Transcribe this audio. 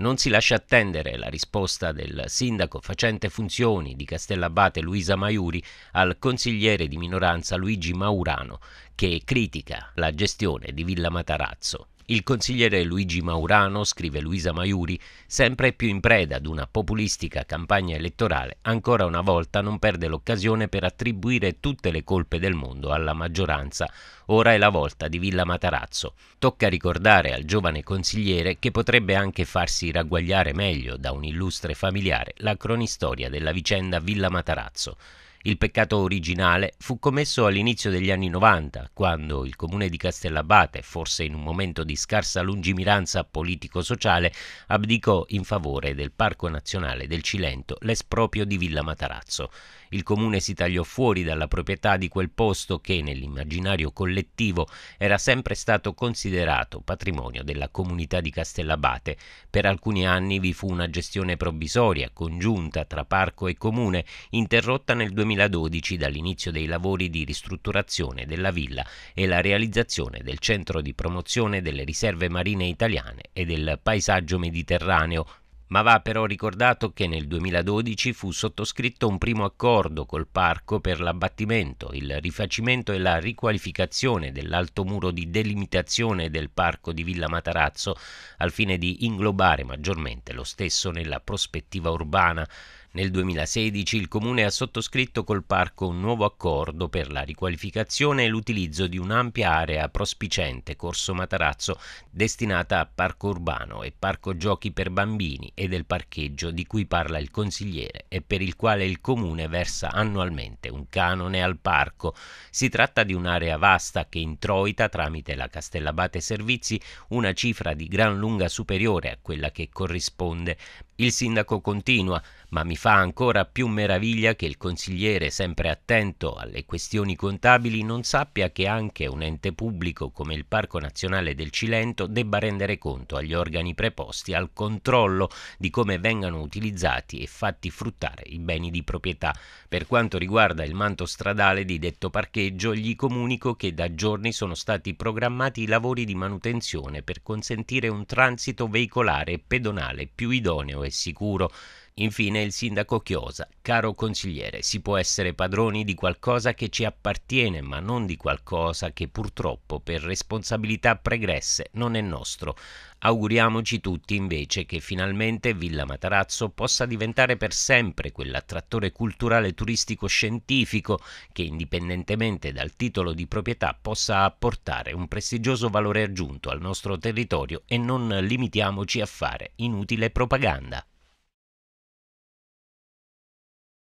Non si lascia attendere la risposta del sindaco facente funzioni di Castellabate Luisa Maiuri al consigliere di minoranza Luigi Maurano, che critica la gestione di Villa Matarazzo. Il consigliere Luigi Maurano, scrive Luisa Maiuri, sempre più in preda ad una populistica campagna elettorale, ancora una volta non perde l'occasione per attribuire tutte le colpe del mondo alla maggioranza. Ora è la volta di Villa Matarazzo. Tocca ricordare al giovane consigliere che potrebbe anche farsi ragguagliare meglio da un illustre familiare la cronistoria della vicenda Villa Matarazzo. Il peccato originale fu commesso all'inizio degli anni 90, quando il comune di Castellabate, forse in un momento di scarsa lungimiranza politico-sociale, abdicò in favore del Parco Nazionale del Cilento l'esproprio di Villa Matarazzo. Il comune si tagliò fuori dalla proprietà di quel posto che nell'immaginario collettivo era sempre stato considerato patrimonio della comunità di Castellabate. Per alcuni anni vi fu una gestione provvisoria, congiunta tra parco e comune, interrotta nel 2000 2012 dall'inizio dei lavori di ristrutturazione della villa e la realizzazione del centro di promozione delle riserve marine italiane e del paesaggio mediterraneo ma va però ricordato che nel 2012 fu sottoscritto un primo accordo col parco per l'abbattimento, il rifacimento e la riqualificazione dell'alto muro di delimitazione del parco di Villa Matarazzo al fine di inglobare maggiormente lo stesso nella prospettiva urbana nel 2016 il Comune ha sottoscritto col Parco un nuovo accordo per la riqualificazione e l'utilizzo di un'ampia area prospicente Corso Matarazzo destinata a parco urbano e parco giochi per bambini e del parcheggio di cui parla il consigliere e per il quale il Comune versa annualmente un canone al parco. Si tratta di un'area vasta che introita tramite la Castellabate Servizi una cifra di gran lunga superiore a quella che corrisponde il sindaco continua, ma mi fa ancora più meraviglia che il consigliere, sempre attento alle questioni contabili, non sappia che anche un ente pubblico come il Parco Nazionale del Cilento debba rendere conto agli organi preposti al controllo di come vengano utilizzati e fatti fruttare i beni di proprietà. Per quanto riguarda il manto stradale di detto parcheggio, gli comunico che da giorni sono stati programmati i lavori di manutenzione per consentire un transito veicolare e pedonale più idoneo e sicuro Infine il sindaco Chiosa, caro consigliere, si può essere padroni di qualcosa che ci appartiene, ma non di qualcosa che purtroppo per responsabilità pregresse non è nostro. Auguriamoci tutti invece che finalmente Villa Matarazzo possa diventare per sempre quell'attrattore culturale turistico scientifico che indipendentemente dal titolo di proprietà possa apportare un prestigioso valore aggiunto al nostro territorio e non limitiamoci a fare inutile propaganda.